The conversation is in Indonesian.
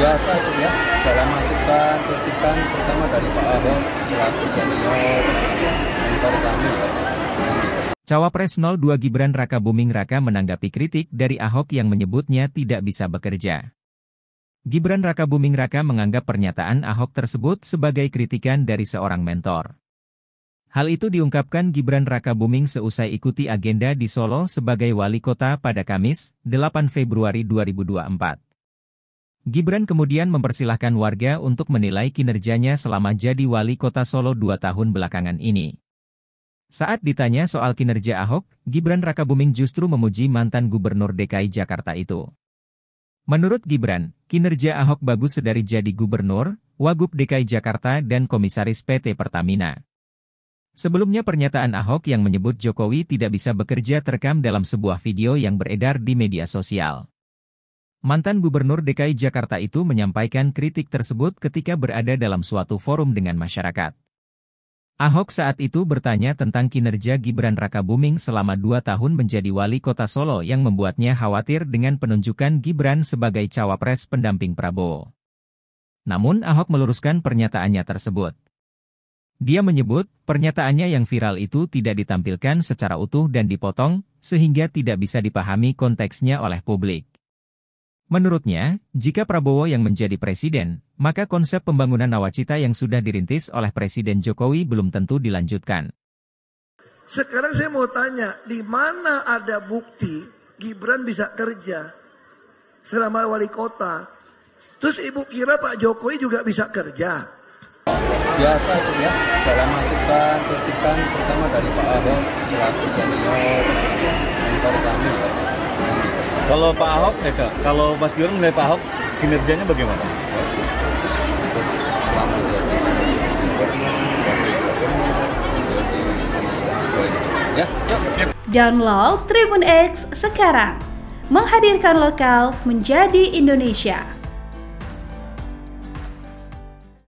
biasa itu ya segala masukan kritikan pertama dari Pak Ahok selaku senior mentor kami Cawapres 02 Gibran Raka Buming Raka menanggapi kritik dari Ahok yang menyebutnya tidak bisa bekerja. Gibran Raka Buming Raka menganggap pernyataan Ahok tersebut sebagai kritikan dari seorang mentor. Hal itu diungkapkan Gibran Raka Buming seusai ikuti agenda di Solo sebagai wali kota pada Kamis, 8 Februari 2024. Gibran kemudian mempersilahkan warga untuk menilai kinerjanya selama jadi wali kota Solo dua tahun belakangan ini. Saat ditanya soal kinerja Ahok, Gibran Rakabuming justru memuji mantan gubernur DKI Jakarta itu. Menurut Gibran, kinerja Ahok bagus sedari jadi gubernur, Wagub DKI Jakarta dan Komisaris PT Pertamina. Sebelumnya pernyataan Ahok yang menyebut Jokowi tidak bisa bekerja terekam dalam sebuah video yang beredar di media sosial. Mantan Gubernur DKI Jakarta itu menyampaikan kritik tersebut ketika berada dalam suatu forum dengan masyarakat. Ahok saat itu bertanya tentang kinerja Gibran Rakabuming selama dua tahun menjadi wali kota Solo yang membuatnya khawatir dengan penunjukan Gibran sebagai cawapres pendamping Prabowo. Namun Ahok meluruskan pernyataannya tersebut. Dia menyebut, pernyataannya yang viral itu tidak ditampilkan secara utuh dan dipotong, sehingga tidak bisa dipahami konteksnya oleh publik. Menurutnya, jika Prabowo yang menjadi presiden, maka konsep pembangunan nawacita yang sudah dirintis oleh Presiden Jokowi belum tentu dilanjutkan. Sekarang saya mau tanya, di mana ada bukti Gibran bisa kerja selama wali kota? Terus ibu kira Pak Jokowi juga bisa kerja? Biasa itu ya, segala masukan, kritikan, pertama dari Pak Ahok selaku senior, mentor kami. Kalau Pak Ahok, eh Kak, kalau Mas Gibran melihat Pak Ahok kinerjanya bagaimana? Download Tribun X sekarang. Menghadirkan lokal menjadi Indonesia.